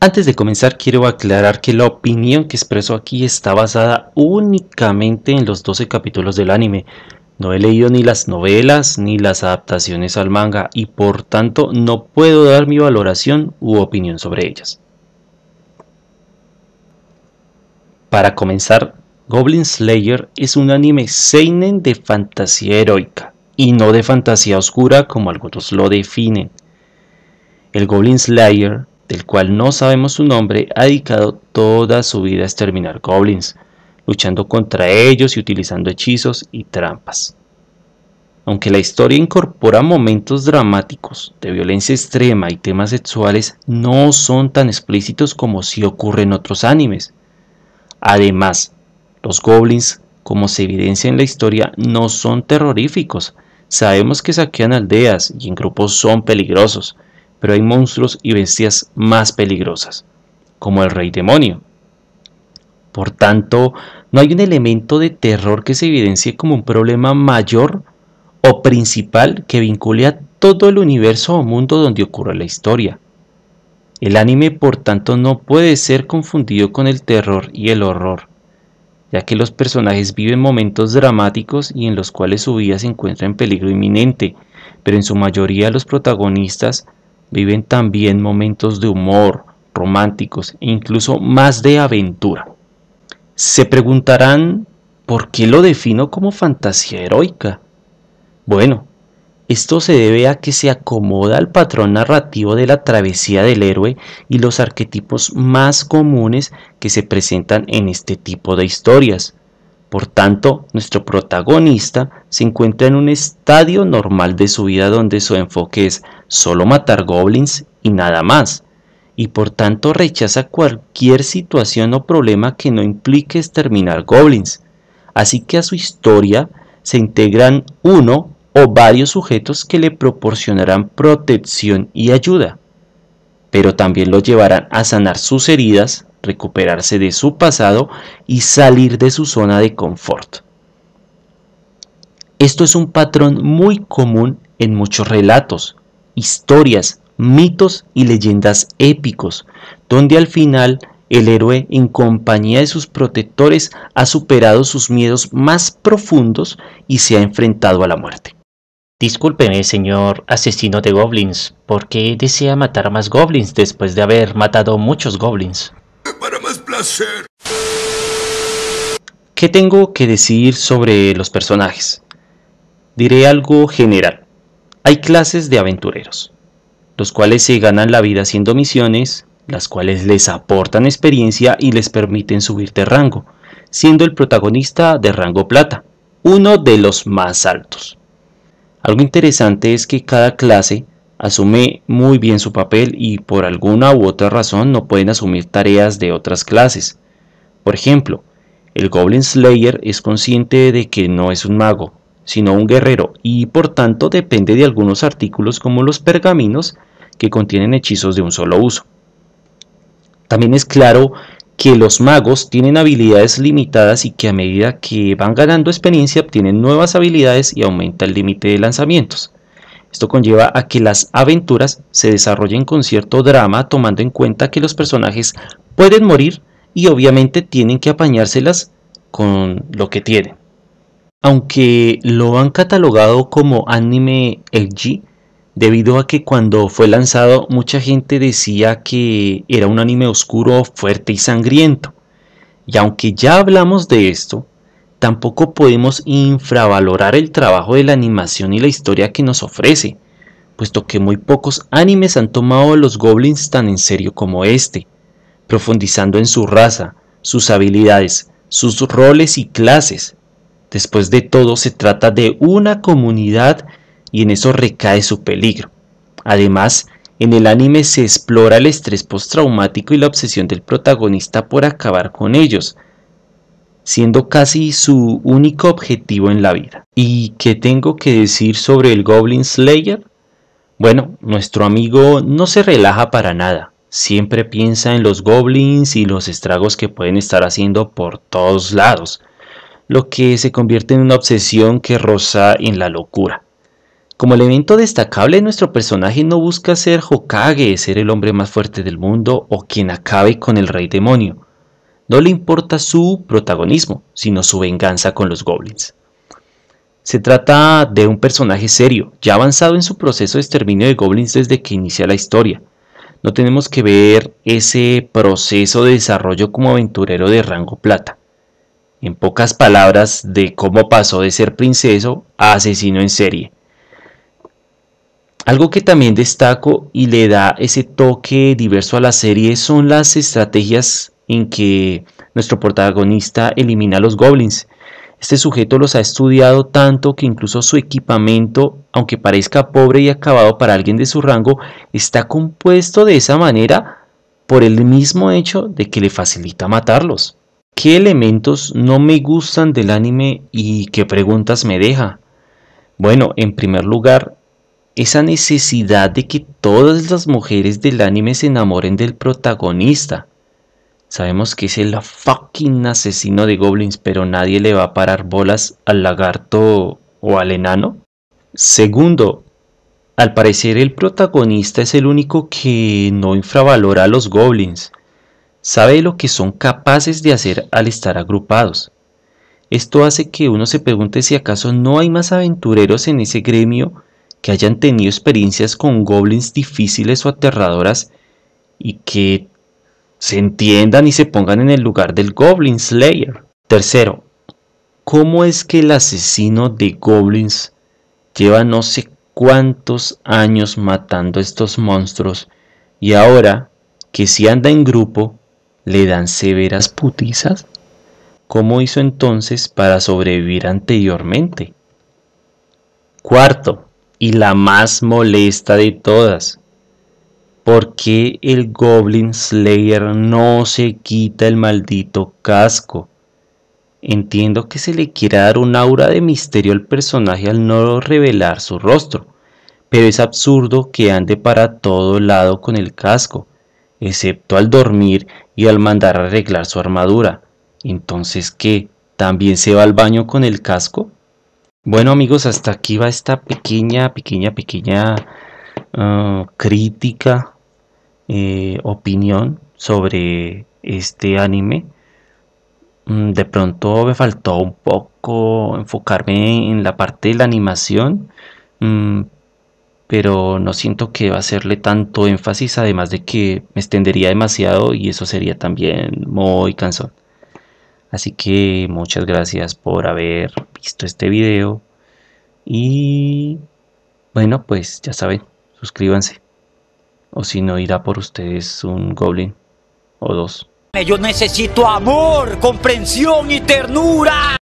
Antes de comenzar, quiero aclarar que la opinión que expreso aquí está basada únicamente en los 12 capítulos del anime. No he leído ni las novelas ni las adaptaciones al manga y por tanto no puedo dar mi valoración u opinión sobre ellas. Para comenzar, Goblin Slayer es un anime seinen de fantasía heroica y no de fantasía oscura como algunos lo definen. El Goblin Slayer del cual no sabemos su nombre, ha dedicado toda su vida a exterminar goblins, luchando contra ellos y utilizando hechizos y trampas. Aunque la historia incorpora momentos dramáticos de violencia extrema y temas sexuales, no son tan explícitos como si ocurre en otros animes. Además, los goblins, como se evidencia en la historia, no son terroríficos. Sabemos que saquean aldeas y en grupos son peligrosos, pero hay monstruos y bestias más peligrosas, como el rey demonio. Por tanto, no hay un elemento de terror que se evidencie como un problema mayor o principal que vincule a todo el universo o mundo donde ocurre la historia. El anime, por tanto, no puede ser confundido con el terror y el horror, ya que los personajes viven momentos dramáticos y en los cuales su vida se encuentra en peligro inminente, pero en su mayoría los protagonistas viven también momentos de humor, románticos e incluso más de aventura. Se preguntarán, ¿por qué lo defino como fantasía heroica? Bueno, esto se debe a que se acomoda al patrón narrativo de la travesía del héroe y los arquetipos más comunes que se presentan en este tipo de historias. Por tanto, nuestro protagonista se encuentra en un estadio normal de su vida donde su enfoque es solo matar goblins y nada más, y por tanto rechaza cualquier situación o problema que no implique exterminar goblins. Así que a su historia se integran uno o varios sujetos que le proporcionarán protección y ayuda, pero también lo llevarán a sanar sus heridas, recuperarse de su pasado y salir de su zona de confort. Esto es un patrón muy común en muchos relatos, historias, mitos y leyendas épicos, donde al final el héroe en compañía de sus protectores ha superado sus miedos más profundos y se ha enfrentado a la muerte. Discúlpeme, señor asesino de goblins, ¿por qué desea matar más goblins después de haber matado muchos goblins? Para más placer. ¿Qué tengo que decir sobre los personajes? Diré algo general. Hay clases de aventureros, los cuales se ganan la vida haciendo misiones, las cuales les aportan experiencia y les permiten subir de rango, siendo el protagonista de rango plata, uno de los más altos. Algo interesante es que cada clase asume muy bien su papel y por alguna u otra razón no pueden asumir tareas de otras clases. Por ejemplo, el Goblin Slayer es consciente de que no es un mago, sino un guerrero, y por tanto depende de algunos artículos como los pergaminos que contienen hechizos de un solo uso. También es claro que los magos tienen habilidades limitadas y que a medida que van ganando experiencia obtienen nuevas habilidades y aumenta el límite de lanzamientos. Esto conlleva a que las aventuras se desarrollen con cierto drama tomando en cuenta que los personajes pueden morir y obviamente tienen que apañárselas con lo que tienen. Aunque lo han catalogado como anime LG, debido a que cuando fue lanzado mucha gente decía que era un anime oscuro, fuerte y sangriento. Y aunque ya hablamos de esto, tampoco podemos infravalorar el trabajo de la animación y la historia que nos ofrece, puesto que muy pocos animes han tomado a los goblins tan en serio como este, profundizando en su raza, sus habilidades, sus roles y clases, Después de todo, se trata de una comunidad y en eso recae su peligro. Además, en el anime se explora el estrés postraumático y la obsesión del protagonista por acabar con ellos, siendo casi su único objetivo en la vida. ¿Y qué tengo que decir sobre el Goblin Slayer? Bueno, nuestro amigo no se relaja para nada. Siempre piensa en los goblins y los estragos que pueden estar haciendo por todos lados lo que se convierte en una obsesión que roza en la locura. Como elemento destacable, nuestro personaje no busca ser Hokage, ser el hombre más fuerte del mundo o quien acabe con el rey demonio. No le importa su protagonismo, sino su venganza con los goblins. Se trata de un personaje serio, ya avanzado en su proceso de exterminio de goblins desde que inicia la historia. No tenemos que ver ese proceso de desarrollo como aventurero de rango plata en pocas palabras, de cómo pasó de ser princeso a asesino en serie. Algo que también destaco y le da ese toque diverso a la serie son las estrategias en que nuestro protagonista elimina a los goblins. Este sujeto los ha estudiado tanto que incluso su equipamiento, aunque parezca pobre y acabado para alguien de su rango, está compuesto de esa manera por el mismo hecho de que le facilita matarlos. ¿Qué elementos no me gustan del anime y qué preguntas me deja? Bueno, en primer lugar, esa necesidad de que todas las mujeres del anime se enamoren del protagonista. Sabemos que es el fucking asesino de goblins, pero nadie le va a parar bolas al lagarto o al enano. Segundo, al parecer el protagonista es el único que no infravalora a los goblins sabe lo que son capaces de hacer al estar agrupados. Esto hace que uno se pregunte si acaso no hay más aventureros en ese gremio que hayan tenido experiencias con goblins difíciles o aterradoras y que se entiendan y se pongan en el lugar del Goblin Slayer. Tercero, ¿cómo es que el asesino de goblins lleva no sé cuántos años matando estos monstruos y ahora que si anda en grupo le dan severas putizas? ¿Cómo hizo entonces para sobrevivir anteriormente? Cuarto, y la más molesta de todas, ¿por qué el Goblin Slayer no se quita el maldito casco? Entiendo que se le quiera dar un aura de misterio al personaje al no revelar su rostro, pero es absurdo que ande para todo lado con el casco, excepto al dormir y al mandar a arreglar su armadura. Entonces, ¿qué? ¿También se va al baño con el casco? Bueno amigos, hasta aquí va esta pequeña, pequeña, pequeña ah, crítica, eh, opinión sobre este anime. Mm, de pronto me faltó un poco enfocarme en la parte de la animación, mm, pero no siento que va a hacerle tanto énfasis, además de que me extendería demasiado y eso sería también muy cansón. Así que muchas gracias por haber visto este video y bueno, pues ya saben, suscríbanse. O si no, irá por ustedes un goblin o dos. Yo necesito amor, comprensión y ternura.